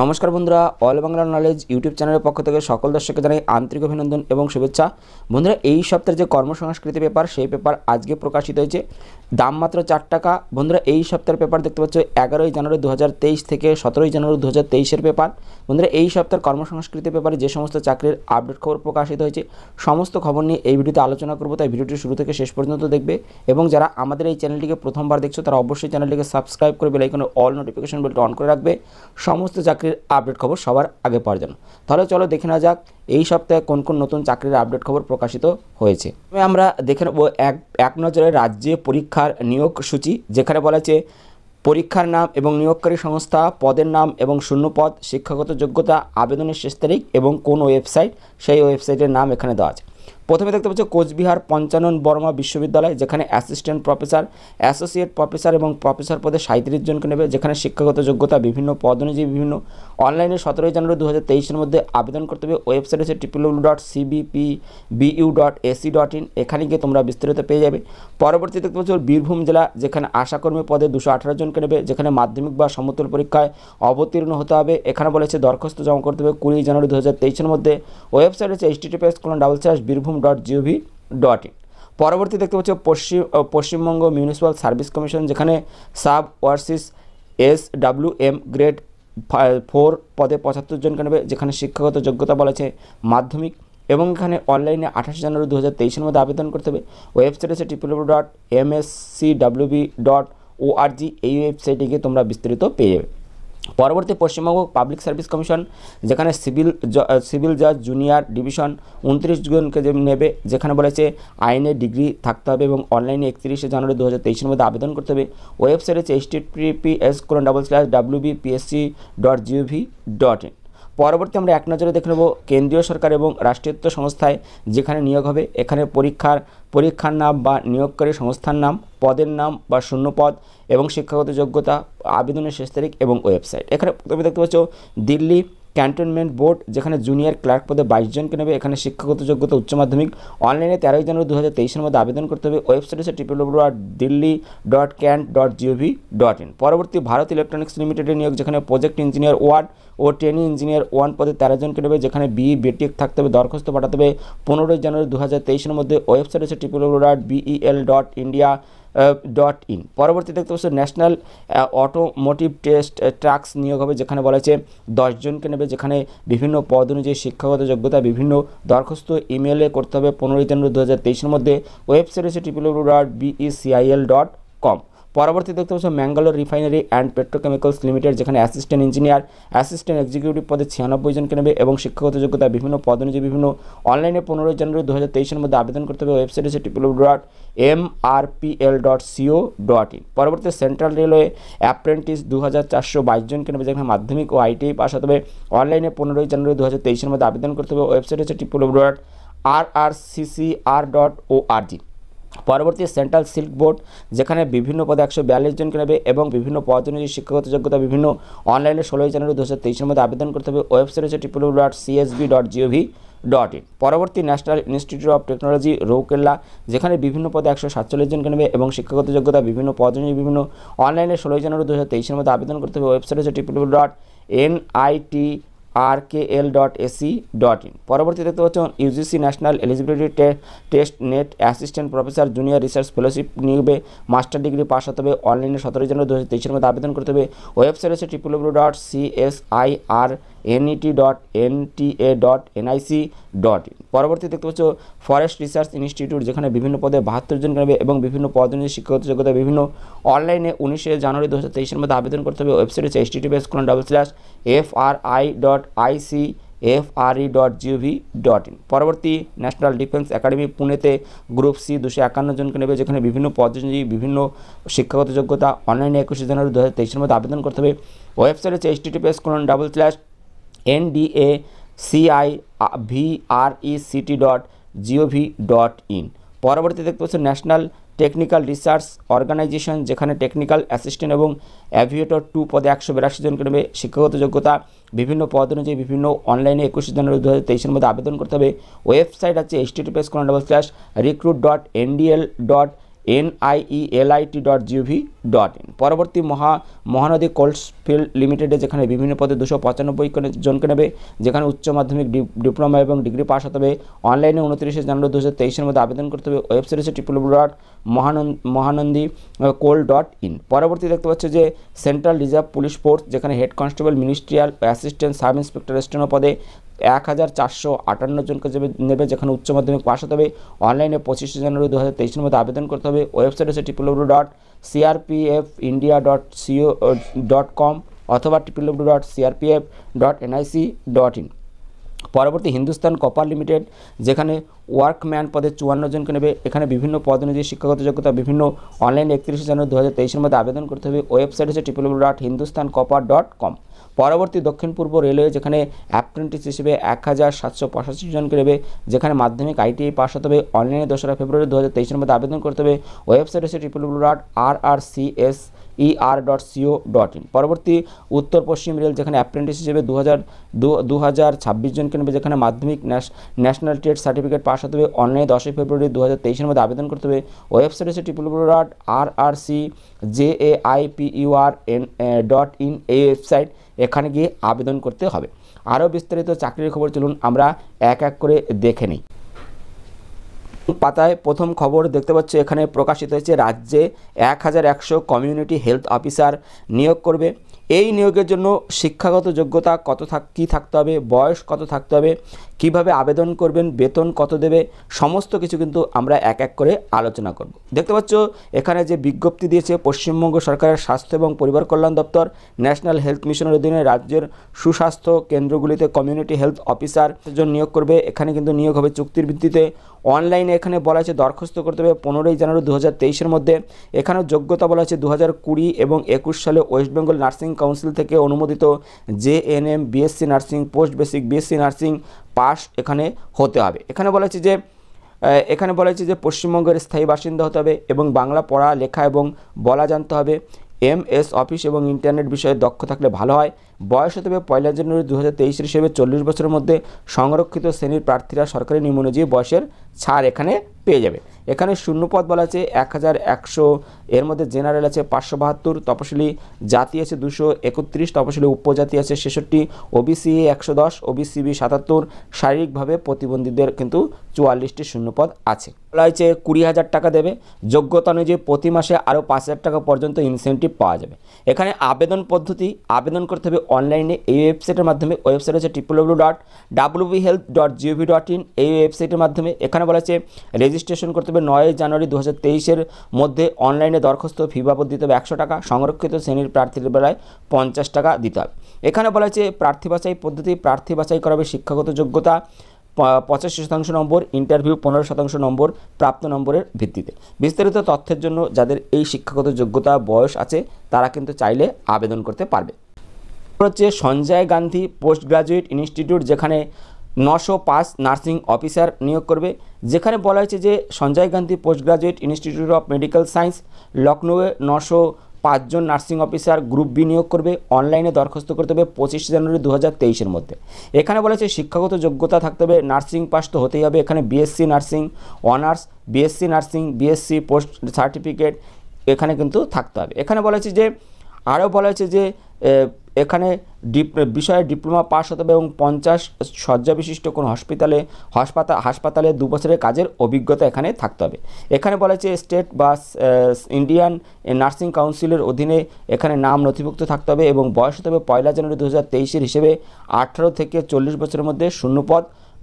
নমস্কার বন্ধুরা all Bangla knowledge YouTube চ্যানেলের পক্ষ থেকে সকল দর্শককে জানাই আন্তরিক অভিনন্দন এবং শুভেচ্ছা বন্ধুরা এই সপ্তাহের যে কর্মসংস্কৃতি পেপার সেই পেপার আজকে প্রকাশিত হয়েছে দাম মাত্র চার টাকা বন্ধুরা এই সপ্তাহের পেপার দেখতে পাচ্ছ এগারোই জানুয়ারি দু থেকে সতেরোই জানুয়ারি দু হাজার পেপার বন্ধুরা এই সপ্তাহের কর্মসংস্কৃতি পেপারে যে সমস্ত চাকরির আপডেট খবর প্রকাশিত হয়েছে সমস্ত খবর নিয়ে এই ভিডিওতে আলোচনা করবো তাই ভিডিওটি শুরু থেকে শেষ পর্যন্ত দেখবে এবং যারা আমাদের এই চ্যানেলটিকে প্রথমবার দেখছো তারা অবশ্যই চ্যানেলটিকে সাবস্ক্রাইব করে বেলাইকনে অল নোটিফিকেশন বেলটা অন করে রাখবে সমস্ত চাকরির আপডেট খবর সবার আগে পাওয়ার জন্য তাহলে চলো দেখে না যাক এই সপ্তাহে কোন কোন নতুন চাকরির আপডেট খবর প্রকাশিত হয়েছে আমরা দেখে নেব এক এক নজরে রাজ্যে পরীক্ষা পরীক্ষার নিয়োগ সূচি যেখানে বলা হয়েছে পরীক্ষার নাম এবং নিয়োগকারী সংস্থা পদের নাম এবং শূন্যপদ শিক্ষাগত যোগ্যতা আবেদনের শেষ তারিখ এবং কোন ওয়েবসাইট সেই ওয়েবসাইটের নাম এখানে দেওয়া আছে প্রথমে দেখতে পাচ্ছ কোচবিহার পঞ্চানন বর্মা বিশ্ববিদ্যালয় যেখানে অ্যাসিস্ট্যান্ট প্রফেসর অ্যাসোসিয়েট প্রফেসর এবং প্রফেসর পদে সাঁত্রিশ জনকে নেবে যেখানে শিক্ষাগত যোগ্যতা বিভিন্ন পদ অনুযায়ী বিভিন্ন অনলাইনে সতেরোই জানুয়ারি দু হাজার মধ্যে আবেদন করতে হবে ওয়েবসাইট আছে triple W dot CBP BU dot AC dot in এখানে গিয়ে তোমরা বিস্তারিত পেয়ে যাবে পরবর্তী দেখতে পাচ্ছ বীরভূম জেলা যেখানে আশাকর্মী পদে দুশো আঠারো জনকে নেবে যেখানে মাধ্যমিক বা সমতল পরীক্ষায় অবতীর্ণ হতে হবে এখানে বলেছে দরখাস্ত জমা করতে হবে কুড়ি জানুয়ারি দু হাজার মধ্যে ওয়েবসাইট আছে এইচটিটিপিএস কোন ডাবল স্যাশ Birbhum dot gov dot in পরবর্তী দেখতে পাচ্ছ পশ্চিম পশ্চিমবঙ্গ মিউনিসিপ্যাল সার্ভিস কমিশন যেখানে sub overseer S W M grade four পদে পঁচাত্তর জনকে নেবে যেখানে শিক্ষাগত যোগ্যতা বলেছে মাধ্যমিক এবং এখানে অনলাইনে আঠাশ জানুয়ারি দু হাজার তেইশের মধ্যে আবেদন করতে হবে ওয়েবসাইট আছে triple W dot M S C WB dot O R G এই ওয়েবসাইটে গিয়ে তোমরা বিস্তৃত পেয়ে যাবে পরবর্তী পশ্চিমবঙ্গ পাবলিক সার্ভিস কমিশন যেখানে সিভিল সিভিল জাজ জুনিয়র ডিভিশন উনত্রিশ জনকে যে নেবে যেখানে বলেছে আইনে ডিগ্রি থাকতে হবে এবং অনলাইনে একত্রিশে জানুয়ারি দু হাজার তেইশের মধ্যে আবেদন করতে হবে ওয়েবসাইট হচ্ছে H T P S colon double slash W P S C dot gov dot in পরবর্তী আমরা এক নজরে দেখে নেব কেন্দ্রীয় সরকার এবং রাষ্ট্রীয়ত্ব সংস্থায় যেখানে নিয়োগ হবে এখানে পরীক্ষার পরীক্ষার নাম বা নিয়োগকারী সংস্থার নাম পদের নাম বা শূন্য পদ এবং শিক্ষাগত যোগ্যতা আবেদনের শেষ তারিখ এবং ওয়েবসাইট এখানে তুমি দেখতে পাচ্ছ দিল্লি ক্যান্টনমেন্ট বোর্ড যেখানে জুনিয়র ক্লার্ক পদে বাইশ জনকে নেবে এখানে শিক্ষাগত যোগ্যতা উচ্চ মাধ্যমিক অনলাইনে তেরোই জানুয়ারি দু হাজার তেইশের মধ্যে আবেদন করতে হবে ওয়েবসাইট হচ্ছে triple W dot Delhi dot cant dot gov dot in পরবর্তী ভারত ইলেকট্রনিক্স লিমিটেডের নিয়োগ যেখানে প্রজেক্ট ইঞ্জিনিয়ার ওয়ার্ড ও ট্রেনিং ইঞ্জিনিয়ার ওয়ান পদে তেরো জনকে নেবে যেখানে বি বিটেক থাকতে হবে দরখাস্ত পাঠাতে হবে পনেরোই জানুয়ারি দু হাজার তেইশের মধ্যে ওয়েবসাইট আছে triple dot BEL dot India dot in পরবর্তী দেখতে পাচ্ছ ন্যাশনাল অটোমোটিভ টেস্ট ট্রাক্স নিয়োগ হবে যেখানে বলা হয়েছে দশজনকে নেবে যেখানে বিভিন্ন পদ অনুযায়ী শিক্ষাগত যোগ্যতা বিভিন্ন দরখাস্ত ইমেলে করতে হবে পনেরোই জানুয়ারি দু হাজার তেইশের মধ্যে ওয়েবসাইট আছে triple dot BECIL dot com পরবর্তী দেখতে পাচ্ছ Mangalore refinery and petrochemicals limited যেখানে অ্যাসিস্ট্যান্ট ইঞ্জিনিয়ার অ্যাসিস্ট্যান্ট এক্সিকিউটিভ পদে ছিয়ানব্বই জনকে নেবে এবং শিক্ষাগত যোগ্যতা বিভিন্ন পদ অনুযায়ী বিভিন্ন অনলাইনে পনেরোই জানুয়ারি দু হাজার তেইশের মধ্যে আবেদন করতে হবে ওয়েবসাইট সেটি টিপিলু dot M R P L dot CO dot in পরবর্তী সেন্ট্রাল রেলওয়ে অ্যাপ্রেন্টিস দু হাজার চারশো বাইশ জনকে নেবে যেখানে মাধ্যমিক ও আইটিআই পাশ e হতে হবে অনলাইনে পনেরোই জানুয়ারি দু হাজার তেইশের মধ্যে আবেদন করতে হবে ওয়েবসাইট হচ্ছে টিপিলু dot R R C C R dot O R G পরবর্তী সেন্ট্রাল সিল্ক বোর্ড যেখানে বিভিন্ন পদে একশো বিয়াল্লিশ জনকে নেবে এবং বিভিন্ন পদজনীয় শিক্ষাগত যোগ্যতা বিভিন্ন অনলাইনে ষোলোই জানুয়ারি দু হাজার তেইশের মধ্যে আবেদন করতে হবে ওয়েবসাইট হচ্ছে triple dot CSB dot gov dot in পরবর্তী national institute of technology Rourkela যেখানে বিভিন্ন পদে একশো সাতচল্লিশ জনকে নেবে এবং শিক্ষাগত যোগ্যতা বিভিন্ন পদজনীয় বিভিন্ন অনলাইনে ষোলোই জানুয়ারি দু হাজার তেইশের মধ্যে আবেদন করতে হবে ওয়েবসাইট হচ্ছে triple dot NIT R K L dot AC dot in পরবর্তী দেখতে পাচ্ছেন UGC national eligibility test NET assistant professor junior research fellowship নিবে মাস্টার ডিগ্রি পাস হতে হবে অনলাইনে সতেরো জানুয়ারি দু হাজার তেইশের মধ্যে আবেদন করতে হবে ওয়েবসাইট আছে triple dot C S I R NET dot NTA dot NIC dot in পরবর্তী দেখতে পাচ্ছ ফরেস্ট রিসার্চ ইনস্টিটিউট যেখানে বিভিন্ন পদে বাহাত্তর জন নেবে এবং বিভিন্ন পদ শিক্ষাগত যোগ্যতা বিভিন্ন অনলাইনে উনিশে জানুয়ারি দু হাজার তেইশের মধ্যে আবেদন করতে হবে ওয়েবসাইট হচ্ছে H TV school double slash F R I dot I C F R E dot gov dot in পরবর্তী ন্যাশনাল ডিফেন্স একাডেমি পুনেতে গ্রুপ সি দুশো একান্ন জনকে নেবে যেখানে বিভিন্ন পদ্ধতি বিভিন্ন শিক্ষাগত যোগ্যতা অনলাইনে একুশে জানুয়ারি দু হাজার তেইশের মধ্যে আবেদন করতে হবে ওয়েবসাইট হচ্ছে H TTPS colon double slash N D NDA CI CT dot gov dot in পরবর্তী দেখতে পাচ্ছেন ন্যাশনাল টেকনিক্যাল রিসার্চ অর্গানাইজেশন যেখানে টেকনিক্যাল অ্যাসিস্ট্যান্ট এবং অ্যাভিয়েটর টু পদে একশো বিরাশি জনকে নেবে শিক্ষাগত যোগ্যতা বিভিন্ন পদ অনুযায়ী বিভিন্ন অনলাইনে একুশ জানুয়ারি দু হাজার তেইশের মধ্যে আবেদন করতে হবে ওয়েবসাইট আছে HTTPS colon double slash recruit dot NDL dot NIELIT dot gov dot in পরবর্তী মহা মহানদী কোল্ডস ফিল্ড লিমিটেডে যেখানে বিভিন্ন পদে দুশো পঁচানব্বই জনকে নেবে যেখানে উচ্চ মাধ্যমিক ডিপ্লোমা এবং ডিগ্রি পাস হতে হবে অনলাইনে উনত্রিশে জানুয়ারি দু হাজার মধ্যে আবেদন করতে হবে ওয়েবসাইট হচ্ছে ট্রিপল ডট মহানন্দ মহানন্দী কোল ডট ইন পরবর্তী দেখতে পাচ্ছে যে সেন্ট্রাল রিজার্ভ পুলিশ ফোর্স যেখানে head constable ministerial assistant sub inspector steno পদে এক হাজার চারশো আটান্ন জনকে নেবে যেখানে উচ্চ মাধ্যমিক পাশ হতে হবে অনলাইনে পঁচিশে জানুয়ারি দু হাজার তেইশের মধ্যে আবেদন করতে হবে ওয়েবসাইট আছে triple W dot CRPF India dot CO dot com অথবা triple W dot CRPF dot NIC dot in পরবর্তী হিন্দুস্তান কপার লিমিটেড যেখানে ওয়ার্কম্যান পদে চুয়ান্ন জনকে নেবে এখানে বিভিন্ন পদ অনুযায়ী শিক্ষাগত যোগ্যতা বিভিন্ন অনলাইন একত্রিশে জানুয়ারি দু হাজার তেইশের মধ্যে আবেদন করতে হবে ওয়েবসাইট হচ্ছে triple dot Hindustan copper dot com পরবর্তী দক্ষিণ পূর্ব রেলওয়ে যেখানে অ্যাপ্রেন্টিস হিসেবে এক হাজার সাতশো পঁচাশি জনকে নেবে যেখানে মাধ্যমিক আইটিআই e পাস হতে হবে অনলাইনে দোসরা ফেব্রুয়ারি দু হাজার তেইশের মধ্যে আবেদন করতে হবে ওয়েবসাইট হচ্ছে triple dot R R C S E R dot CO dot in পরবর্তী উত্তর পশ্চিম রেল যেখানে অ্যাপ্রেন্টিস হিসেবে দু হাজার দু হাজার ছাব্বিশ জনকে নেবে যেখানে মাধ্যমিক ন্যাশনাল ট্রেড সার্টিফিকেট পাশ হতে হবে অনলাইনে দশই ফেব্রুয়ারি দু হাজার তেইশের মধ্যে আবেদন করতে হবে ওয়েবসাইট হচ্ছে triple dot R R C J A I P U R N dot in এই ওয়েবসাইট এখানে গিয়ে আবেদন করতে হবে আরও বিস্তারিত চাকরির খবর চলুন আমরা এক এক করে দেখে নিই পাতায় প্রথম খবর দেখতে পাচ্ছ এখানে প্রকাশিত হয়েছে রাজ্যে এক হাজার একশো কমিউনিটি হেলথ অফিসার নিয়োগ করবে এই নিয়োগের জন্য শিক্ষাগত যোগ্যতা কত থাক কী থাকতে হবে বয়স কত থাকতে হবে কিভাবে আবেদন করবেন বেতন কত দেবে সমস্ত কিছু কিন্তু আমরা এক এক করে আলোচনা করব দেখতে পাচ্ছ এখানে যে বিজ্ঞপ্তি দিয়েছে পশ্চিমবঙ্গ সরকারের স্বাস্থ্য এবং পরিবার কল্যাণ দপ্তর ন্যাশনাল হেলথ মিশনের অধীনে রাজ্যের সুস্বাস্থ্য কেন্দ্রগুলিতে কমিউনিটি হেলথ অফিসার জন নিয়োগ করবে এখানে কিন্তু নিয়োগ হবে চুক্তির ভিত্তিতে অনলাইনে এখানে বলা আছে দরখাস্ত করতে হবে পনেরোই জানুয়ারি দু হাজার মধ্যে এখানেও যোগ্যতা বলা আছে দু কুড়ি এবং একুশ সালে ওয়েস্ট বেঙ্গল নার্সিং কাউন্সিল থেকে অনুমোদিত J N M BSc nursing post basic BSc nursing pass এখানে হতে হবে এখানে বলা আছে যে এখানে বলা হয়েছে যে পশ্চিমবঙ্গের স্থায়ী বাসিন্দা হতে হবে এবং বাংলা পড়া লেখা এবং বলা জানতে হবে এম এস অফিস এবং ইন্টারনেট বিষয়ে দক্ষ থাকলে ভালো হয় বয়স হতে হবে পয়লা জানুয়ারি দু হাজার তেইশের হিসেবে চল্লিশ বছরের মধ্যে সংরক্ষিত শ্রেণীর প্রার্থীরা সরকারি নিয়ম অনুযায়ী বয়সের ছাড় এখানে পেয়ে যাবে এখানে শূন্যপদ বলা আছে এক হাজার একশো এর মধ্যে জেনারেল আছে পাঁচশো বাহাত্তর তপশিলি জাতি আছে দুশো একত্রিশ তপশিলি উপজাতি আছে ছেষট্টি ওবিসি একশো দশ ওবিসি বি সাতাত্তর শারীরিকভাবে প্রতিবন্ধীদের কিন্তু চুয়াল্লিশটি শূন্যপদ আছে বলা হয়েছে কুড়ি হাজার টাকা দেবে যোগ্যতা অনুযায়ী প্রতি মাসে আরও পাঁচ হাজার টাকা পর্যন্ত ইনসেন্টিভ পাওয়া যাবে এখানে আবেদন পদ্ধতি আবেদন করতে হবে অনলাইনে এই ওয়েবসাইটের মাধ্যমে ওয়েবসাইট হচ্ছে triple W dot WB health dot gov dot in এই ওয়েবসাইটের মাধ্যমে এখানে বলা হচ্ছে রেজিস্ট্রেশন করতে হবে নয় জানুয়ারি দু হাজার তেইশের মধ্যে অনলাইনে দরখাস্ত ফি বাবদ দিতে হবে একশো টাকা সংরক্ষিত শ্রেণীর প্রার্থীদের বেলায় পঞ্চাশ টাকা দিতে হবে এখানে বলা হচ্ছে প্রার্থী বাছাই পদ্ধতি প্রার্থী বাছাই করা হবে শিক্ষাগত যোগ্যতা পঁচাশি শতাংশ নম্বর ইন্টারভিউ পনেরো শতাংশ নম্বর প্রাপ্ত নম্বরের ভিত্তিতে বিস্তারিত তথ্যের জন্য যাদের এই শিক্ষাগত যোগ্যতা বয়স আছে তারা কিন্তু চাইলে আবেদন করতে পারবে হচ্ছে Sanjay Gandhi post graduate institute যেখানে নশো পাঁচ নার্সিং অফিসার নিয়োগ করবে যেখানে বলা হয়েছে যে Sanjay Gandhi post graduate institute of medical science লখনৌয়ে নশো পাঁচজন নার্সিং অফিসার গ্রুপ বি নিয়োগ করবে অনলাইনে দরখাস্ত করতে হবে পঁচিশে জানুয়ারি দু হাজার তেইশের মধ্যে এখানে বলেছে শিক্ষাগত যোগ্যতা থাকতে হবে নার্সিং পাস তো হতেই হবে এখানে BSc nursing honours BSc nursing BSc post certificate এখানে কিন্তু থাকতে হবে এখানে বলেছে যে আরও বলা হয়েছে যে এখানে ডিপ বিষয়ে ডিপ্লোমা পাশ হতে হবে এবং পঞ্চাশ শয্যা বিশিষ্ট কোনো হসপিটালে হাসপাতাল হাসপাতালে দু বছরের কাজের অভিজ্ঞতা এখানে থাকতে হবে এখানে বলা হয়েছে স্টেট বা ইন্ডিয়ান নার্সিং কাউন্সিলের অধীনে এখানে নাম নথিভুক্ত থাকতে হবে এবং বয়স হতে হবে পয়লা জানুয়ারি দু হাজার তেইশের হিসেবে আঠারো থেকে চল্লিশ বছরের মধ্যে শূন্যপদ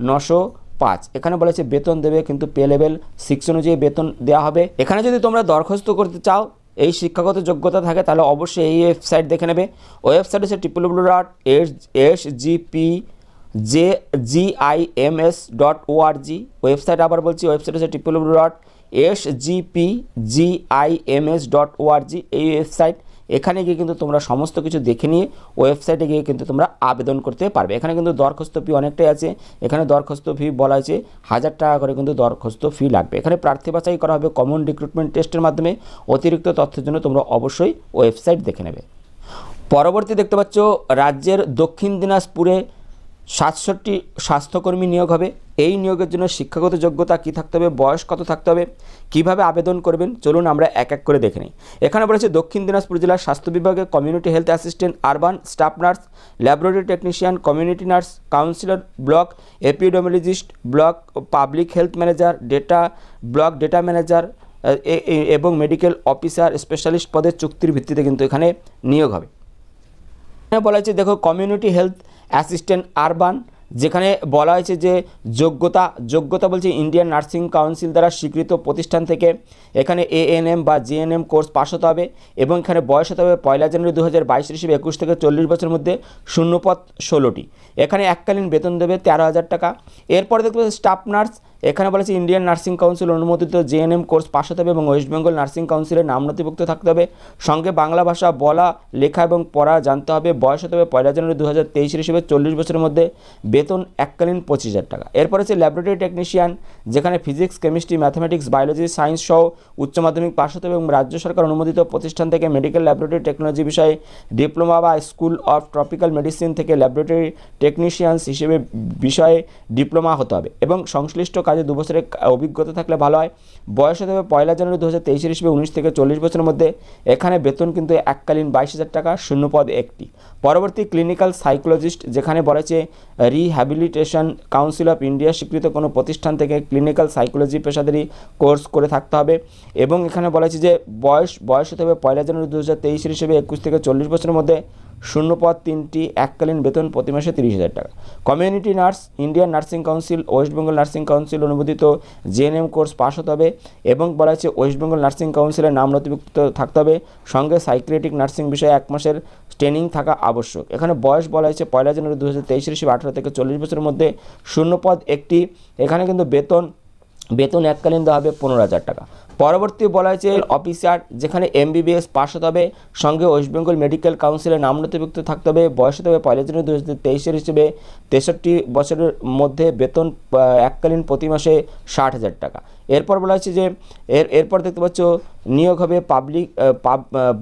নশো পাঁচ এখানে বলেছে বেতন দেবে কিন্তু পে লেভেল সিক্স অনুযায়ী বেতন দেওয়া হবে এখানে যদি তোমরা দরখাস্ত করতে চাও এই শিক্ষাগত যোগ্যতা থাকে তাহলে অবশ্যই এই ওয়েবসাইট দেখে নেবে ওয়েবসাইট হচ্ছে triple W dot S S GP J GIMS dot ORG website আবার বলছি ওয়েবসাইট হচ্ছে triple W dot S GP GIMS dot ORG এই ওয়েবসাইট এখানে গিয়ে কিন্তু তোমরা সমস্ত কিছু দেখে নিয়ে ওয়েবসাইটে গিয়ে কিন্তু তোমরা আবেদন করতে পারবে এখানে কিন্তু দরখাস্ত ফি অনেকটাই আছে এখানে দরখাস্ত ফি বলা আছে হাজার টাকা করে কিন্তু দরখাস্ত ফি লাগবে এখানে প্রার্থী বাছাই করা হবে কমন রিক্রুটমেন্ট টেস্টের মাধ্যমে অতিরিক্ত তথ্যের জন্য তোমরা অবশ্যই ওয়েবসাইট দেখে নেবে পরবর্তী দেখতে পাচ্ছ রাজ্যের দক্ষিণ দিনাজপুরে সাতষট্টি স্বাস্থ্যকর্মী নিয়োগ হবে এই নিয়োগের জন্য শিক্ষাগত যোগ্যতা কী থাকতে হবে বয়স কত থাকতে হবে কীভাবে আবেদন করবেন চলুন আমরা এক এক করে দেখে নিই এখানে বলেছে দক্ষিণ দিনাজপুর জেলার স্বাস্থ্য বিভাগে community health assistant urban staff nurse laboratory technician community nurse counsellor block epidemiologist block public health manager data block data manager এবং মেডিকেল অফিসার স্পেশালিস্ট পদের চুক্তির ভিত্তিতে কিন্তু এখানে নিয়োগ হবে এখানে বলা হয়েছে দেখো কমিউনিটি হেলথ অ্যাসিস্ট্যান্ট আরবান যেখানে বলা হয়েছে যে যোগ্যতা যোগ্যতা বলছে ইন্ডিয়ান নার্সিং কাউন্সিল দ্বারা স্বীকৃত প্রতিষ্ঠান থেকে এখানে এএনএম বা জিএনএম কোর্স পাস হতে হবে এবং এখানে বয়স হতে হবে পয়লা জানুয়ারি দু হাজার বাইশ হিসেবে একুশ থেকে চল্লিশ বছরের মধ্যে শূন্যপথ ষোলোটি এখানে এককালীন বেতন দেবে তেরো হাজার টাকা এরপর দেখবে স্টাফ নার্স এখানে বলেছে ইন্ডিয়ান নার্সিং কাউন্সিল অনুমোদিত জেএনএম কোর্স পাশ হতে হবে এবং ওয়েস্ট বেঙ্গল নার্সিং কাউন্সিলের নাম নথিভুক্ত থাকতে হবে সঙ্গে বাংলা ভাষা বলা লেখা এবং পড়া জানতে হবে বয়স হতে হবে পয়লা জানুয়ারি দু হাজার তেইশের হিসেবে চল্লিশ বছরের মধ্যে বেতন এককালীন পঁচিশ হাজার টাকা এরপর আছে ল্যাবরেটরি টেকনিশিয়ান যেখানে physics chemistry mathematics biology science সহ উচ্চ মাধ্যমিক পাশ হতে হবে এবং রাজ্য সরকার অনুমোদিত প্রতিষ্ঠান থেকে মেডিকেল ল্যাবরেটরি টেকনোলজি বিষয়ে ডিপ্লোমা বা স্কুল অফ ট্রপিক্যাল মেডিসিন থেকে ল্যাবরেটরি টেকনিশিয়ানস হিসেবে বিষয়ে ডিপ্লোমা হতে হবে এবং সংশ্লিষ্ট কাজে দু বছরের অভিজ্ঞতা থাকলে ভালো হয় বয়স হতে হবে পয়লা জানুয়ারি দু হাজার তেইশের হিসেবে উনিশ থেকে চল্লিশ বছরের মধ্যে এখানে বেতন কিন্তু এককালীন বাইশ হাজার টাকা শূন্য পদ একটি পরবর্তী ক্লিনিক্যাল সাইকোলজিস্ট যেখানে বলেছে রিহ্যাবিলিটেশন কাউন্সিল অফ ইন্ডিয়া স্বীকৃত কোনো প্রতিষ্ঠান থেকে ক্লিনিক্যাল সাইকোলজি পেশাদারি কোর্স করে থাকতে হবে এবং এখানে বলেছে যে বয়স বয়স হতে হবে পয়লা জানুয়ারি দু হাজার তেইশের হিসেবে একুশ থেকে চল্লিশ বছরের মধ্যে শূন্যপদ তিনটি এককালীন বেতন প্রতি মাসে তিরিশ হাজার টাকা community nurse Indian nursing council West Bengal nursing council অনুমোদিত জেএনএম কোর্স পাস হতে হবে এবং বলা হচ্ছে ওয়েস্টবেঙ্গল নার্সিং কাউন্সিলের নাম নথিভুক্ত থাকতে হবে সঙ্গে সাইক্রেটিক নার্সিং বিষয়ে এক মাসের ট্রেনিং থাকা আবশ্যক এখানে বয়স বলা হয়েছে পয়লা জানুয়ারি দু হাজার তেইশের হিসেবে আঠারো থেকে চল্লিশ বছরের মধ্যে শূন্যপদ একটি এখানে কিন্তু বেতন বেতন এককালীন দেওয়া হবে পনেরো হাজার টাকা পরবর্তী বলা হয়েছে অফিসার যেখানে এমবিবিএস পাস হতে হবে সঙ্গে ওয়েস্ট বেঙ্গল মেডিকেল কাউন্সিলের নাম নথিভুক্ত থাকতে হবে বয়স হতে হবে পয়লা জানুয়ারি দু হাজার তেইশের হিসেবে তেষট্টি বছরের মধ্যে বেতন এককালীন প্রতি মাসে ষাট হাজার টাকা এরপর বলা হচ্ছে যে এর এরপর দেখতে পাচ্ছ নিয়োগ হবে public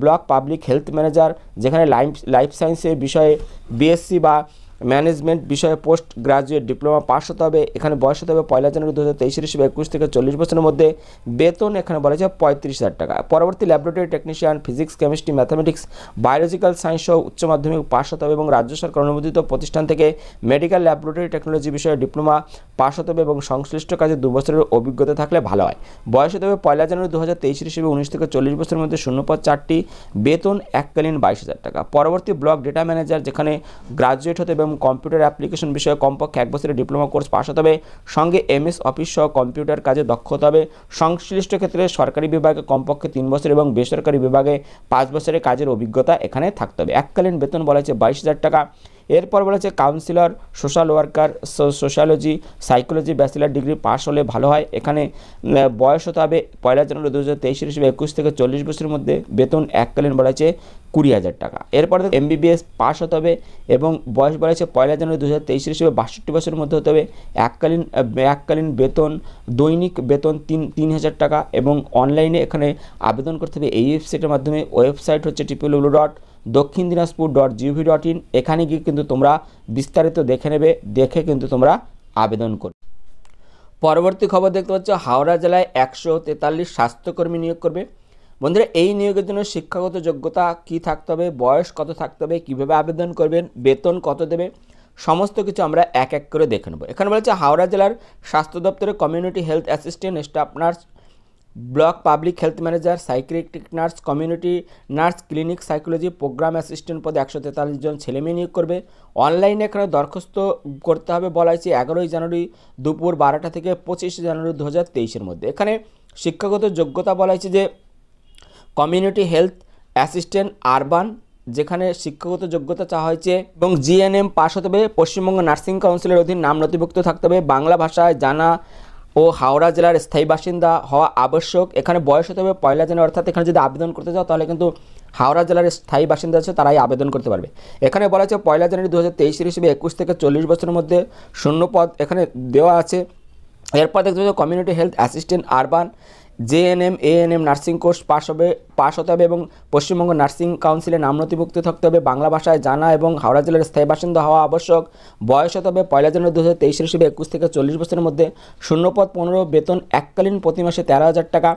block public health manager যেখানে লাইফ লাইফ সায়েন্সের বিষয়ে বিএসসি বা ম্যানেজমেন্ট বিষয়ে পোস্ট গ্রাজুয়েট ডিপ্লোমা পাস হতে হবে এখানে বয়স হতে হবে পয়লা জানুয়ারি দু হাজার তেইশের হিসেবে একুশ থেকে চল্লিশ বছরের মধ্যে বেতন এখানে বলা যায় পঁয়ত্রিশ হাজার টাকা পরবর্তী laboratory technician physics chemistry mathematics biological science সহ উচ্চ মাধ্যমিক পাস হতে হবে এবং রাজ্য সরকার অনুমোদিত প্রতিষ্ঠান থেকে মেডিকেল ল্যাবরেটরি টেকনোলজি বিষয়ে ডিপ্লোমা পাস হতে হবে এবং সংশ্লিষ্ট কাজে দু বছরের অভিজ্ঞতা থাকলে ভালো হয় বয়স হতে হবে পয়লা জানুয়ারি দু হাজার তেইশের হিসেবে উনিশ থেকে চল্লিশ বছরের মধ্যে শূন্য পর চারটি বেতন এককালীন বাইশ হাজার টাকা পরবর্তী ব্লক ডেটা ম্যানেজার যেখানে গ্রাজুয়েট হতে এবং কম্পিউটার অ্যাপ্লিকেশন বিষয়ে কমপক্ষে এক বছরের ডিপ্লোমা কোর্স পাশ হতে হবে সঙ্গে এমএস অফিস সহ কম্পিউটার কাজে দক্ষ হতে হবে সংশ্লিষ্ট ক্ষেত্রে সরকারি বিভাগে কমপক্ষে তিন বছর এবং বেসরকারি বিভাগে পাঁচ বছরের কাজের অভিজ্ঞতা এখানে থাকতে হবে এককালীন বেতন বলা হয়েছে বাইশ হাজার টাকা এরপর বলেছে counsellor social worker sociology psychology bachelor degree pass হলে ভালো হয় এখানে বয়স হতে হবে পয়লা জানুয়ারি দু হাজার তেইশের হিসেবে একুশ থেকে চল্লিশ বছরের মধ্যে বেতন এককালীন বলেছে কুড়ি হাজার টাকা এরপর এমবিবিএস পাশ হতে হবে এবং বয়স বাড়াইছে পয়লা জানুয়ারি দু হাজার তেইশের হিসেবে বাষট্টি বছরের মধ্যে হতে হবে এককালীন এককালীন বেতন দৈনিক বেতন তিন তিন হাজার টাকা এবং অনলাইনে এখানে আবেদন করতে হবে এই ওয়েবসাইটের মাধ্যমে ওয়েবসাইট হচ্ছে triple dot Dakshin Dinajpur dot gov dot in এখানে গিয়ে কিন্তু তোমরা বিস্তারিত দেখে নেবে দেখে কিন্তু তোমরা আবেদন করবে পরবর্তী খবর দেখতে পাচ্ছ হাওড়া জেলায় একশো তেতাল্লিশ স্বাস্থ্যকর্মী নিয়োগ করবে বন্ধুরা এই নিয়োগের জন্য শিক্ষাগত যোগ্যতা কি থাকতে হবে বয়স কত থাকতে হবে কীভাবে আবেদন করবেন বেতন কত দেবে সমস্ত কিছু আমরা এক এক করে দেখে নেব এখানে বলেছে হাওড়া জেলার স্বাস্থ্য দপ্তরের community health assistant staff nurse block public health manager psychiatric nurse community nurse clinic psychology programme assistant পদে একশো তেতাল্লিশ জন ছেলে মেয়ে নিয়োগ করবে অনলাইনে এখানে দরখাস্ত করতে হবে বলা হয়েছে এগারোই জানুয়ারি দুপুর বারোটা থেকে পঁচিশে জানুয়ারি দু হাজার তেইশের মধ্যে এখানে শিক্ষাগত যোগ্যতা বলা হয়েছে যে কমিউনিটি হেলথ অ্যাসিস্ট্যান্ট আরবান যেখানে শিক্ষাগত যোগ্যতা চাওয়া হয়েছে এবং জিএনএম পাশ হতে হবে পশ্চিমবঙ্গ নার্সিং কাউন্সিলের অধীন নাম নথিভুক্ত থাকতে হবে বাংলা ভাষায় জানা ও হাওড়া জেলার স্থায়ী বাসিন্দা হওয়া আবশ্যক এখানে বয়স হতে হবে পয়লা জানুয়ারি অর্থাৎ এখানে যদি আবেদন করতে চাও তাহলে কিন্তু হাওড়া জেলার স্থায়ী বাসিন্দা আছে তারাই আবেদন করতে পারবে এখানে বলা আছে পয়লা জানুয়ারি দু হাজার তেইশের হিসেবে একুশ থেকে চল্লিশ বছরের মধ্যে শূন্য পদ এখানে দেওয়া আছে এরপর দেখতে পাচ্ছ community health assistant urban GNM ANM nursing course pass হবে পাশ হতে হবে এবং পশ্চিমবঙ্গ নার্সিং কাউন্সিলে নাম নথিভুক্ত থাকতে হবে বাংলা ভাষায় জানা এবং হাওড়া জেলার স্থায়ী বাসিন্দা হওয়া আবশ্যক বয়স হতে হবে পয়লা জানুয়ারি দু হাজার তেইশের হিসেবে একুশ থেকে চল্লিশ বছরের মধ্যে শূন্যপদ পনেরো বেতন এককালীন প্রতি মাসে তেরো হাজার টাকা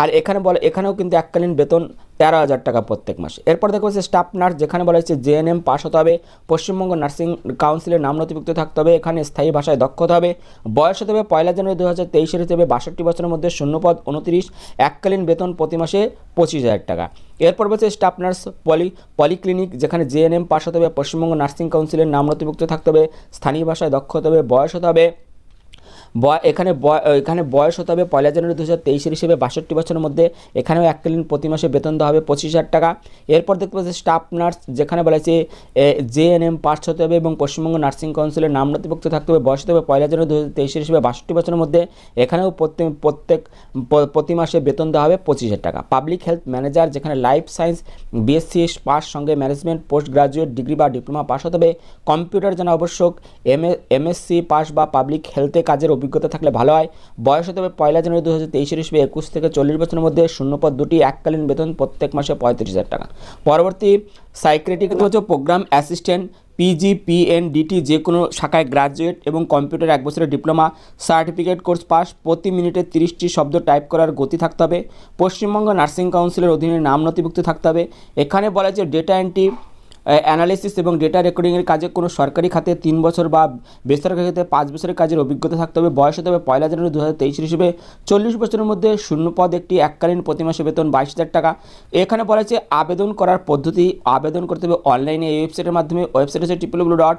আর এখানে বলে এখানেও কিন্তু এককালীন বেতন তেরো হাজার টাকা প্রত্যেক মাসে এরপর দেখা হচ্ছে স্টাফ নার্স যেখানে বলা হচ্ছে জেএনএম পাস হতে হবে পশ্চিমবঙ্গ নার্সিং কাউন্সিলের নাম নথিভুক্ত থাকতে হবে এখানে স্থায়ী ভাষায় দক্ষ হতে হবে বয়স হতে হবে পয়লা জানুয়ারি দু হাজার তেইশের হিসেবে বাষট্টি বছরের মধ্যে শূন্যপদ উনত্রিশ এককালীন বেতন প্রতি মাসে পঁচিশ হাজার টাকা এরপর বলছে স্টাফ নার্স পলি পলিক্লিনিক যেখানে জেএনএম পাস হতে হবে পশ্চিমবঙ্গ নার্সিং কাউন্সিলের নাম নথিভুক্ত থাকতে হবে স্থানীয় ভাষায় দক্ষ হতে হবে বয়স হতে হবে এখানে এখানে বয়স হতে হবে পয়লা জানুয়ারি দু হাজার তেইশের হিসেবে বাষট্টি বছরের মধ্যে এখানেও এককালীন প্রতি মাসে বেতন দেওয়া হবে পঁচিশ হাজার টাকা এরপর দেখতে পাচ্ছি স্টাফ নার্স যেখানে বলা জে এন এম পাস হতে হবে এবং পশ্চিমবঙ্গ নার্সিং কাউন্সিলের নাম নথিভুক্ত থাকতে হবে বয়স হতে হবে পয়লা জানুয়ারি দু হাজার তেইশের হিসেবে বাষট্টি বছরের মধ্যে এখানেও প্রত্যেক প্রতি মাসে বেতন দেওয়া হবে পঁচিশ হাজার টাকা পাবলিক হেলথ ম্যানেজার যেখানে লাইফ সায়েন্স বিএসসি পাস সঙ্গে ম্যানেজমেন্ট পোস্ট গ্রাজুয়েট ডিগ্রি বা ডিপ্লোমা পাস হতে হবে কম্পিউটার জানা আবশ্যক এম এমএসসি পাস বা পাবলিক হেলথে কাজের অভিজ্ঞতা থাকলে ভালো হয় বয়স হতে হবে পয়লা জানুয়ারি দু হাজার তেইশের হিসেবে একুশ থেকে চল্লিশ বছরের মধ্যে শূন্যপদ দুটি এককালীন বেতন প্রত্যেক মাসে পঁয়ত্রিশ হাজার টাকা পরবর্তী সাইক্রেটিক হচ্ছে প্রোগ্রাম অ্যাসিস্ট্যান্ট পিজি ডিটি যে কোনো শাখায় গ্রাজুয়েট এবং কম্পিউটার এক বছরের ডিপ্লোমা সার্টিফিকেট কোর্স পাস প্রতি মিনিটে তিরিশটি শব্দ টাইপ করার গতি থাকতে হবে পশ্চিমবঙ্গ নার্সিং কাউন্সিলের অধীনে নাম নথিভুক্ত থাকতে হবে এখানে বলা যে ডেটা এন্ট্রি অ্যানালিসিস এবং ডেটা রেকর্ডিংয়ের কাজে কোনো সরকারি খাতে তিন বছর বা বেসরকারি খাতে পাঁচ বছরের কাজের অভিজ্ঞতা থাকতে হবে বয়স হতে হবে পয়লা জানুয়ারি দু হাজার তেইশের হিসেবে চল্লিশ বছরের মধ্যে শূন্য পদ একটি এককালীন প্রতি মাসে বেতন বাইশ হাজার টাকা এখানে বলা হয়েছে আবেদন করার পদ্ধতি আবেদন করতে হবে অনলাইনে এই ওয়েবসাইটের মাধ্যমে ওয়েবসাইট হচ্ছে triple W dot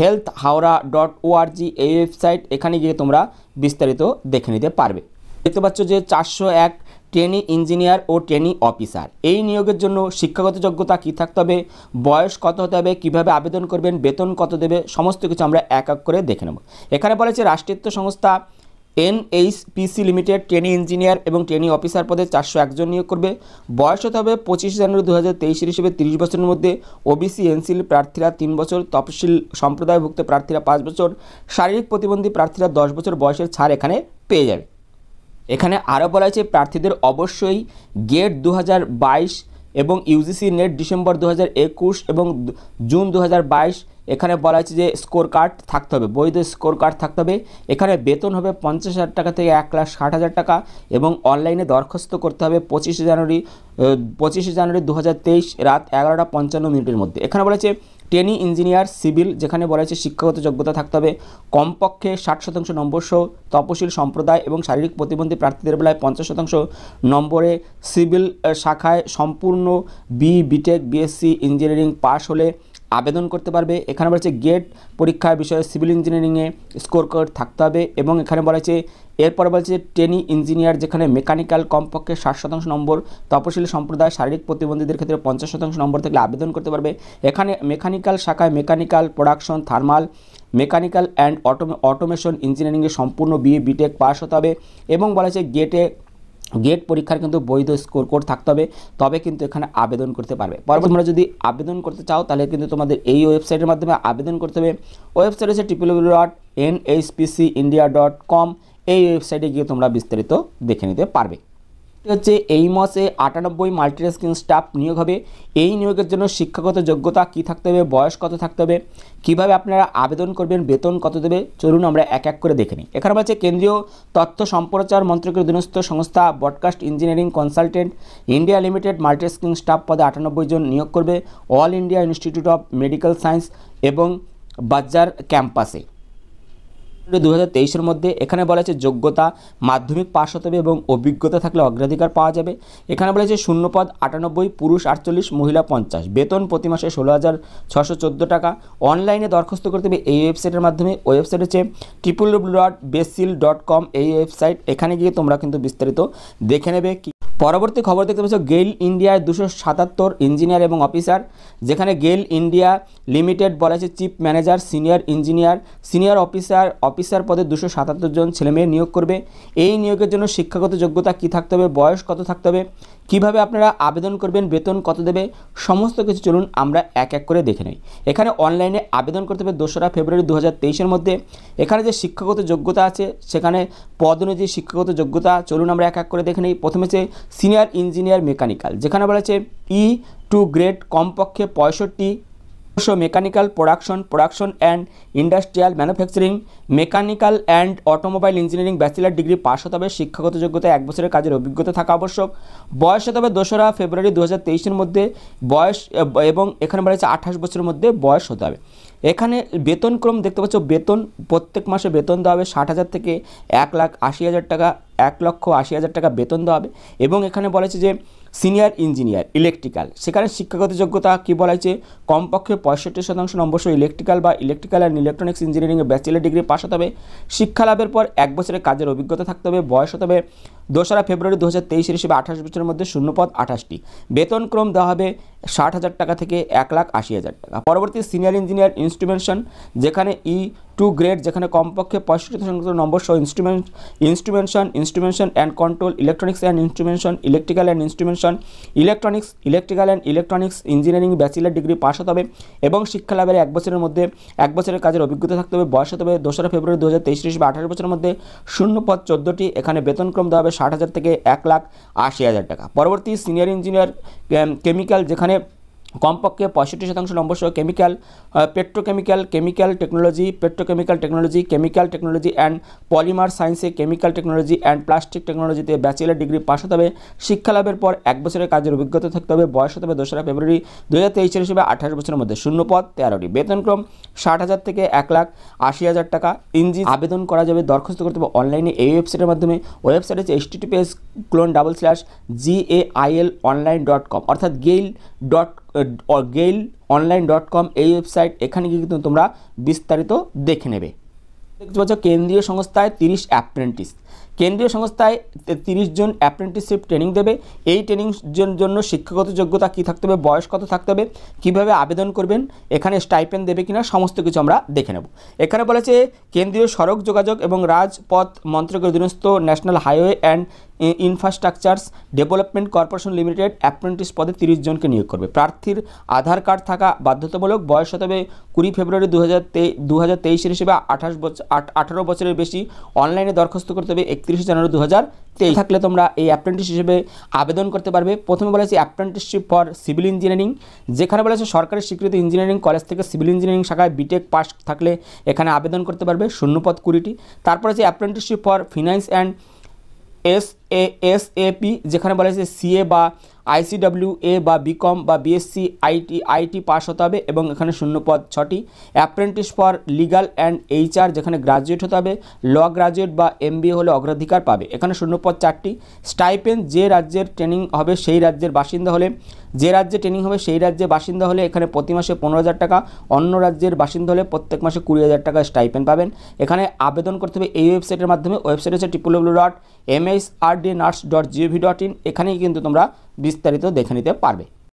health Howrah dot ORG এই ওয়েবসাইট এখানে গিয়ে তোমরা বিস্তারিত দেখে নিতে পারবে দেখতে পাচ্ছ যে চারশো এক ট্রেনি ইঞ্জিনিয়ার ও ট্রেনি অফিসার এই নিয়োগের জন্য শিক্ষাগত যোগ্যতা কী থাকতে হবে বয়স কত হতে হবে কীভাবে আবেদন করবেন বেতন কত দেবে সমস্ত কিছু আমরা এক এক করে দেখে নেব এখানে বলেছে রাষ্ট্রীয়ত্ব সংস্থা এনএইচপিসি লিমিটেড ট্রেনি ইঞ্জিনিয়ার এবং ট্রেনি অফিসার পদে চারশো একজন নিয়োগ করবে বয়স হতে হবে পঁচিশে জানুয়ারি দু হাজার তেইশের হিসেবে তিরিশ বছরের মধ্যে ওবিসি এনসিল প্রার্থীরা তিন বছর তপশিল সম্প্রদায়ভুক্ত প্রার্থীরা পাঁচ বছর শারীরিক প্রতিবন্ধী প্রার্থীরা দশ বছর বয়সের ছাড় এখানে পেয়ে যাবে এখানে আরও বলা হয়েছে প্রার্থীদের অবশ্যই গেট দু এবং ইউজিসি নেট ডিসেম্বর দু এবং জুন দু এখানে বলা হয়েছে যে স্কোর কার্ড থাকতে হবে বৈধ স্কোর কার্ড থাকতে হবে এখানে বেতন হবে পঞ্চাশ হাজার টাকা থেকে এক লাখ ষাট হাজার টাকা এবং অনলাইনে দরখাস্ত করতে হবে পঁচিশে জানুয়ারি পঁচিশে জানুয়ারি দু রাত এগারোটা পঞ্চান্ন মিনিটের মধ্যে এখানে বলেছে টেনি ইঞ্জিনিয়ার সিভিল যেখানে বলা হয়েছে শিক্ষাগত যোগ্যতা থাকতে হবে কমপক্ষে ষাট শতাংশ নম্বর সহ তপশীল সম্প্রদায় এবং শারীরিক প্রতিবন্ধী প্রার্থীদের বেলায় পঞ্চাশ শতাংশ নম্বরে সিভিল শাখায় সম্পূর্ণ B BTech BSc engineering pass হলে আবেদন করতে পারবে এখানে বলেছে গেট পরীক্ষার বিষয়ে সিভিল ইঞ্জিনিয়ারিংয়ে স্কোর কার্ড থাকতে হবে এবং এখানে বলা হয়েছে এরপর বলছে টেনি ইঞ্জিনিয়ার যেখানে মেকানিক্যাল কমপক্ষে ষাট শতাংশ নম্বর তপশিলি সম্প্রদায় শারীরিক প্রতিবন্ধীদের ক্ষেত্রে পঞ্চাশ শতাংশ নম্বর থেকে আবেদন করতে পারবে এখানে মেকানিক্যাল শাখায় mechanical production thermal mechanical and auto automation ইঞ্জিনিয়ারিংয়ে সম্পূর্ণ বিএ বিটেক পাস হতে হবে এবং বলা হয়েছে গেটে গেট পরীক্ষার কিন্তু বৈধ স্কোর কোড থাকতে হবে তবে কিন্তু এখানে আবেদন করতে পারবে পরবর্তী তোমরা যদি আবেদন করতে চাও তাহলে কিন্তু তোমাদের এই ওয়েবসাইটের মাধ্যমে আবেদন করতে হবে ওয়েবসাইট হচ্ছে triple dot N PC India dot com এই ওয়েবসাইটে গিয়ে তোমরা বিস্তারিত দেখে নিতে পারবে হচ্ছে এই মাসে আটানব্বই মাল্টিটাস্কিং স্টাফ নিয়োগ হবে এই নিয়োগের জন্য শিক্ষাগত যোগ্যতা কি থাকতে হবে বয়স কত থাকতে হবে কীভাবে আপনারা আবেদন করবেন বেতন কত দেবে চলুন আমরা এক এক করে দেখে নিই এখানে আছে কেন্দ্রীয় তথ্য সম্প্রচার মন্ত্রকের অধীনস্থ সংস্থা broadcast engineering consultant India limited multitasking staff পদে আটানব্বই জন নিয়োগ করবে all India institute of medical science এবং বাজার ক্যাম্পাসে দু হাজার মধ্যে এখানে বলা হয়েছে যোগ্যতা মাধ্যমিক পাস হতে হবে এবং অভিজ্ঞতা থাকলে অগ্রাধিকার পাওয়া যাবে এখানে বলা হয়েছে শূন্যপদ আটানব্বই পুরুষ আটচল্লিশ মহিলা পঞ্চাশ বেতন প্রতি মাসে ষোলো হাজার ছশো চোদ্দো টাকা অনলাইনে দরখাস্ত করতে হবে এই ওয়েবসাইটের মাধ্যমে ওয়েবসাইট হচ্ছে triple dot becil dot com এই ওয়েবসাইট এখানে গিয়ে তোমরা কিন্তু বিস্তারিত দেখে নেবে পরবর্তী খবর দেখতে পাচ্ছ গেল ইন্ডিয়ায় দুশো সাতাত্তর ইঞ্জিনিয়ার এবং অফিসার যেখানে গেল ইন্ডিয়া লিমিটেড বলা আছে chief manager senior engineer senior officer officer পদে দুশো সাতাত্তর জন ছেলেমেয়ে নিয়োগ করবে এই নিয়োগের জন্য শিক্ষাগত যোগ্যতা কি থাকতে হবে বয়স কত থাকতে হবে কীভাবে আপনারা আবেদন করবেন বেতন কত দেবে সমস্ত কিছু চলুন আমরা এক এক করে দেখে নিই এখানে অনলাইনে আবেদন করতে হবে দোসরা ফেব্রুয়ারি দু হাজার মধ্যে এখানে যে শিক্ষাগত যোগ্যতা আছে সেখানে পদ অনুযায়ী শিক্ষাগত যোগ্যতা চলুন আমরা এক এক করে দেখে নিই প্রথমে সিনিয়র ইঞ্জিনিয়ার মেকানিক্যাল যেখানে বলেছে ই টু গ্রেড কমপক্ষে পঁয়ষট্টি mechanical production production and industrial manufacturing mechanical and automobile engineering bachelor degree pass হতে হবে শিক্ষাগত যোগ্যতা এক বছরের কাজের অভিজ্ঞতা থাকা আবশ্যক বয়স হতে হবে দোসরা ফেব্রুয়ারি দু হাজার মধ্যে বয়স এবং এখানে বলেছে আঠাশ বছরের মধ্যে বয়স হতে হবে এখানে বেতনক্রম দেখতে পাচ্ছ বেতন প্রত্যেক মাসে বেতন দেওয়া হবে ষাট হাজার থেকে এক লাখ আশি হাজার টাকা এক লক্ষ আশি হাজার টাকা বেতন দেওয়া হবে এবং এখানে বলেছে যে সিনিয়র ইঞ্জিনিয়ার ইলেকট্রিক্যাল সেখানে শিক্ষাগত যোগ্যতা কী বলা হয়েছে কমপক্ষে পঁয়ষট্টি শতাংশ নম্বর ইলেকট্রিক্যাল বা ইলেকট্রিক্যাল অ্যান্ড ইলেকট্রনিক্স ইঞ্জিনিয়ারিংয়ে ব্যাচেলার ডিগ্রি পাস হতে হবে শিক্ষালাভের পর এক বছরের কাজের অভিজ্ঞতা থাকতে হবে বয়স হতে হবে দোসরা ফেব্রুয়ারি দু হাজার তেইশের হিসেবে আঠাশ বছরের মধ্যে শূন্যপদ আঠাশটি বেতনক্রম দেওয়া হবে ষাট হাজার টাকা থেকে এক লাখ আশি হাজার টাকা পরবর্তী সিনিয়র ইঞ্জিনিয়ার ইনস্ট্রুমেন্টেশন যেখানে ই টু গ্রেড যেখানে কমপক্ষে পঁয়ষট্টি শতাংশ নম্বর সহ instrument instrumentation instrumentation and control electronics and instrumentation electrical and instrumentation প্রতিষ্ঠান electronics electrical and electronics engineering bachelor degree pass হতে হবে এবং শিক্ষা লাভের এক বছরের মধ্যে এক বছরের কাজের অভিজ্ঞতা থাকতে হবে বয়স হতে হবে দোসরা ফেব্রুয়ারি দু হাজার তেইশ বা আঠারো বছরের মধ্যে শূন্য পদ চোদ্দোটি এখানে বেতনক্রম দেওয়া হবে ষাট হাজার থেকে এক লাখ আশি হাজার টাকা পরবর্তী সিনিয়র ইঞ্জিনিয়ার কেমিক্যাল যেখানে কমপক্ষে পঁয়ষট্টি শতাংশ নম্বর সহ chemical petrochemical chemical technology petrochemical technology chemical technology and polymer সায়েন্সে কেমিক্যাল টেকনোলজি অ্যান্ড প্লাস্টিক টেকনোলজিতে ব্যাচেলার ডিগ্রি পাস হতে হবে শিক্ষালাভের পর এক বছরের কাজের অভিজ্ঞতা থাকতে হবে বয়স হতে হবে দোসরা ফেব্রুয়ারি দু হাজার তেইশের হিসেবে আঠাশ বছরের মধ্যে শূন্য পদ তেরোটি বেতনক্রম ষাট হাজার থেকে এক লাখ আশি হাজার টাকা ইঞ্জিন আবেদন করা যাবে দরখাস্ত করতে হবে অনলাইনে এই ওয়েবসাইটের মাধ্যমে ওয়েবসাইট হচ্ছে HTTPS colon double slash GAIL online dot com অর্থাৎ GAIL dot GAIL online dot com এই ওয়েবসাইট এখানে গিয়ে কিন্তু তোমরা বিস্তারিত দেখে নেবে দেখতে পাচ্ছ কেন্দ্রীয় সংস্থায় তিরিশ অ্যাপ্রেন্টিস কেন্দ্রীয় সংস্থায় তিরিশ জন অ্যাপ্রেন্টিসশিপ ট্রেনিং দেবে এই ট্রেনিং জন্য শিক্ষাগত যোগ্যতা কী থাকতে হবে বয়স কত থাকতে হবে কীভাবে আবেদন করবেন এখানে স্টাইপেন দেবে কিনা সমস্ত কিছু আমরা দেখে নেব এখানে বলেছে কেন্দ্রীয় সড়ক যোগাযোগ এবং রাজপথ মন্ত্রকের অধীনস্থ national highway and infrastructures development corporation limited apprentice পদে তিরিশ জনকে নিয়োগ করবে প্রার্থীর আধার কার্ড থাকা বাধ্যতামূলক বয়স হতে হবে কুড়ি ফেব্রুয়ারি দু হাজার দু হাজার তেইশের হিসেবে আঠাশ বছর আঠারো বছরের বেশি অনলাইনে দরখাস্ত করতে হবে একত্রিশে জানুয়ারি দু হাজার তেইশ থাকলে তোমরা এই অ্যাপ্রেন্টিস হিসেবে আবেদন করতে পারবে প্রথমে বলেছে অ্যাপ্রেন্টিসশিপ ফর সিভিল ইঞ্জিনিয়ারিং যেখানে বলেছে সরকারি স্বীকৃত ইঞ্জিনিয়ারিং কলেজ থেকে সিভিল ইঞ্জিনিয়ারিং শাখায় বিটেক পাস থাকলে এখানে আবেদন করতে পারবে শূন্যপদ কুড়িটি তারপরে আছে apprenticeship for finance and S A S AP যেখানে বলা হয়েছে সিএ বা আইসিডাব্লিউ এ বা বিকম বা বিএসসি আইটি আইটি পাস হতে হবে এবং এখানে শূন্য পদ ছটি apprentice for legal and HR যেখানে গ্রাজুয়েট হতে হবে ল গ্রাজুয়েট বা এম হলে অগ্রাধিকার পাবে এখানে শূন্য পদ চারটি স্টাইপেন যে রাজ্যের ট্রেনিং হবে সেই রাজ্যের বাসিন্দা হলে যে রাজ্যে ট্রেনিং হবে সেই রাজ্যে বাসিন্দা হলে এখানে প্রতি মাসে পনেরো হাজার টাকা অন্য রাজ্যের বাসিন্দা হলে প্রত্যেক মাসে কুড়ি হাজার টাকা স্টাইপেন পাবেন এখানে আবেদন করতে হবে এই ওয়েবসাইটের মাধ্যমে ওয়েবসাইট হচ্ছে triple dot M S R D nurse dot gov dot in এখানেই কিন্তু তোমরা বিস্তারিত দেখে নিতে পারবে